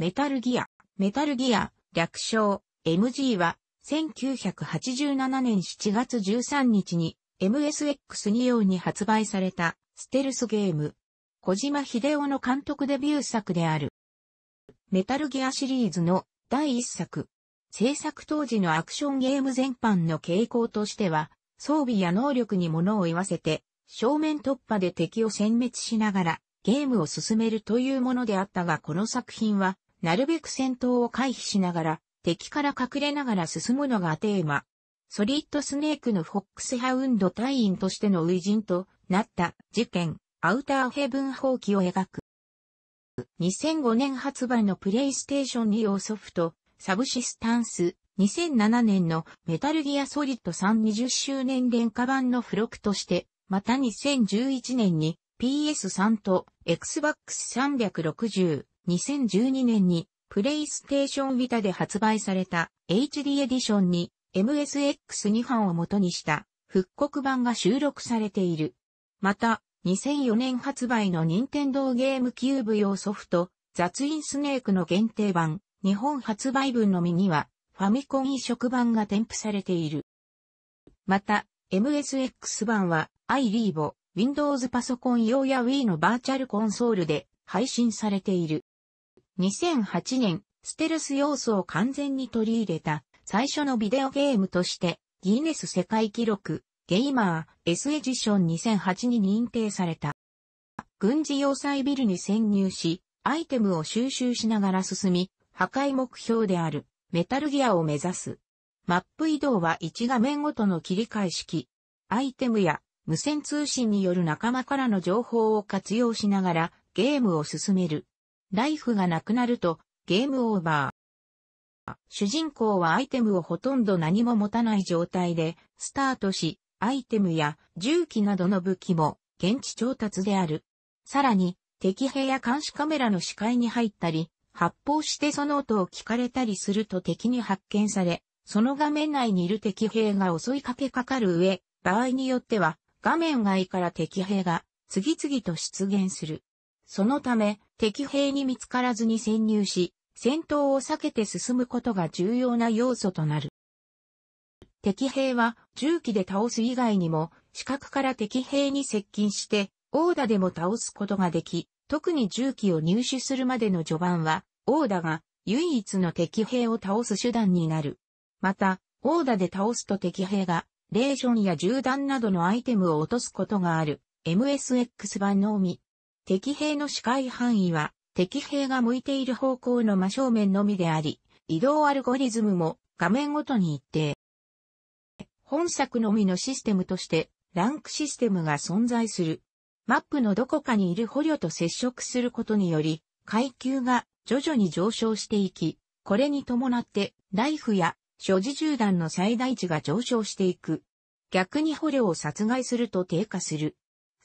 メタルギア、メタルギア、略称、MG は、1987年7月13日に MSX 2用に発売されたステルスゲーム。小島秀夫の監督デビュー作である。メタルギアシリーズの第一作。制作当時のアクションゲーム全般の傾向としては、装備や能力に物を言わせて、正面突破で敵を殲滅しながらゲームを進めるというものであったがこの作品はなるべく戦闘を回避しながら、敵から隠れながら進むのがテーマ。ソリッドスネークのフォックスハウンド隊員としての初陣となった事件、アウターヘブン放棄を描く。2005年発売のプレイステーション利用ソフト、サブシスタンス、2007年のメタルギアソリッド320周年廉価版の付録として、また2011年に PS3 と Xbox 360 2012年にプレイステーションビタで発売された HD エディションに MSX2 版を元にした復刻版が収録されている。また、2004年発売の任天堂ゲームキューブ用ソフト、雑インスネークの限定版、日本発売分のみには、ファミコン移植版が添付されている。また、MSX 版は、i l リ v o Windows パソコン用や Wii のバーチャルコンソールで配信されている。2008年、ステルス要素を完全に取り入れた最初のビデオゲームとしてギネス世界記録ゲイマー S エジション2008に認定された。軍事要塞ビルに潜入し、アイテムを収集しながら進み、破壊目標であるメタルギアを目指す。マップ移動は1画面ごとの切り替え式。アイテムや無線通信による仲間からの情報を活用しながらゲームを進める。ライフがなくなると、ゲームオーバー。主人公はアイテムをほとんど何も持たない状態で、スタートし、アイテムや銃器などの武器も、現地調達である。さらに、敵兵や監視カメラの視界に入ったり、発砲してその音を聞かれたりすると敵に発見され、その画面内にいる敵兵が襲いかけかかる上、場合によっては、画面外から敵兵が次々と出現する。そのため、敵兵に見つからずに潜入し、戦闘を避けて進むことが重要な要素となる。敵兵は銃器で倒す以外にも、視覚から敵兵に接近して、オーダでも倒すことができ、特に銃器を入手するまでの序盤は、オーダが唯一の敵兵を倒す手段になる。また、オーダで倒すと敵兵が、レーションや銃弾などのアイテムを落とすことがある、MSX 版のみ。敵兵の視界範囲は、敵兵が向いている方向の真正面のみであり、移動アルゴリズムも画面ごとに一定。本作のみのシステムとして、ランクシステムが存在する。マップのどこかにいる捕虜と接触することにより、階級が徐々に上昇していき、これに伴ってライフや所持銃弾の最大値が上昇していく。逆に捕虜を殺害すると低下する。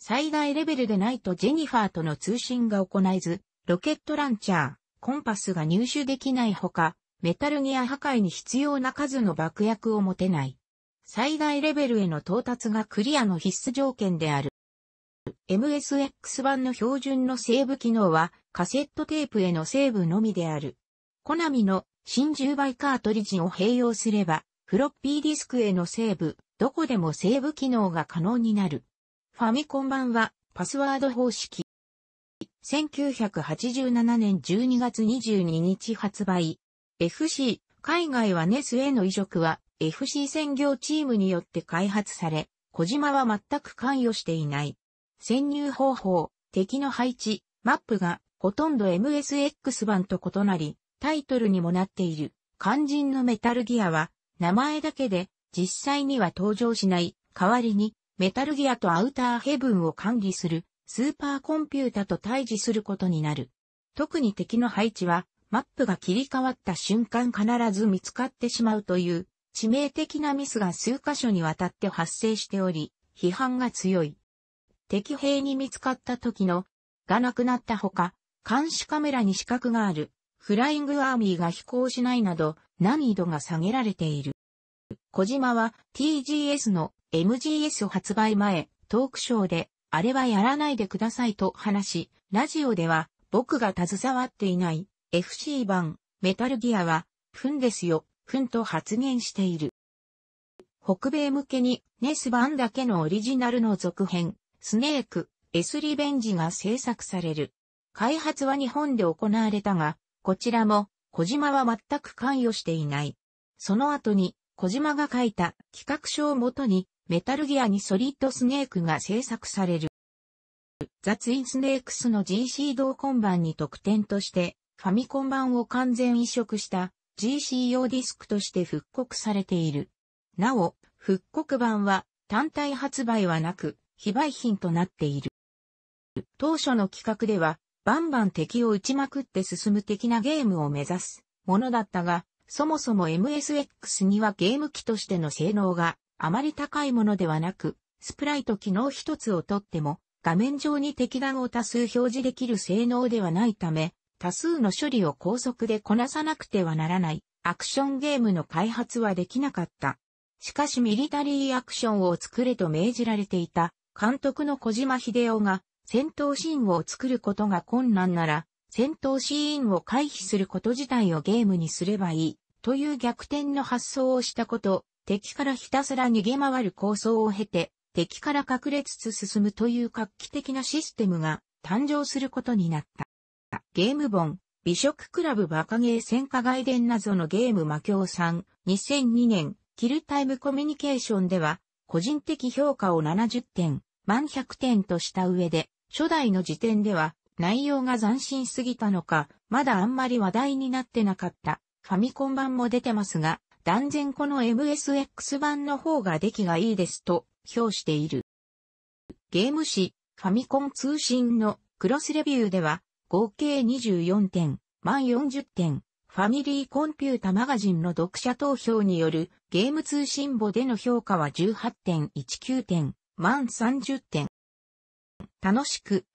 最大レベルでないとジェニファーとの通信が行えず、ロケットランチャー、コンパスが入手できないほか、メタルギア破壊に必要な数の爆薬を持てない。最大レベルへの到達がクリアの必須条件である。MSX 版の標準のセーブ機能はカセットテープへのセーブのみである。コナミの新10倍カートリッジを併用すればフロッピーディスクへのセーブ、どこでもセーブ機能が可能になる。ファミコン版はパスワード方式。1987年12月22日発売。FC、海外はネスへの移植は FC 専業チームによって開発され、小島は全く関与していない。潜入方法、敵の配置、マップがほとんど MSX 版と異なり、タイトルにもなっている。肝心のメタルギアは名前だけで実際には登場しない。代わりにメタルギアとアウターヘブンを管理するスーパーコンピュータと対峙することになる。特に敵の配置は、マップが切り替わった瞬間必ず見つかってしまうという致命的なミスが数箇所にわたって発生しており、批判が強い。敵兵に見つかった時の、がなくなったほか、監視カメラに死角がある、フライングアーミーが飛行しないなど、難易度が下げられている。小島は TGS の MGS 発売前、トークショーで、あれはやらないでくださいと話し、ラジオでは、僕が携わっていない FC 版メタルギアは、ふんですよ、ふんと発言している。北米向けにネス版だけのオリジナルの続編、スネーク、S リベンジが制作される。開発は日本で行われたが、こちらも小島は全く関与していない。その後に小島が書いた企画書をもとに、メタルギアにソリッドスネークが制作される。ザ・ツインスネークスの GC 同梱版に特典として、ファミコン版を完全移植した GC 用ディスクとして復刻されている。なお、復刻版は単体発売はなく、非売品となっている。当初の企画では、バンバン敵を撃ちまくって進む的なゲームを目指すものだったが、そもそも MSX にはゲーム機としての性能があまり高いものではなく、スプライト機能一つをとっても画面上に敵弾を多数表示できる性能ではないため、多数の処理を高速でこなさなくてはならないアクションゲームの開発はできなかった。しかしミリタリーアクションを作れと命じられていた監督の小島秀夫が戦闘シーンを作ることが困難なら戦闘シーンを回避すること自体をゲームにすればいい、という逆転の発想をしたこと、敵からひたすら逃げ回る構想を経て、敵から隠れつつ進むという画期的なシステムが誕生することになった。ゲーム本、美食クラブバカゲー戦火外伝謎のゲーム魔境さん、2002年、キルタイムコミュニケーションでは、個人的評価を70点、満100点とした上で、初代の時点では内容が斬新すぎたのか、まだあんまり話題になってなかった。ファミコン版も出てますが、断然この MSX 版の方が出来がいいですと評している。ゲーム誌、ファミコン通信のクロスレビューでは、合計24点、満40点、ファミリーコンピュータマガジンの読者投票によるゲーム通信簿での評価は18.19点、満30点。楽しく、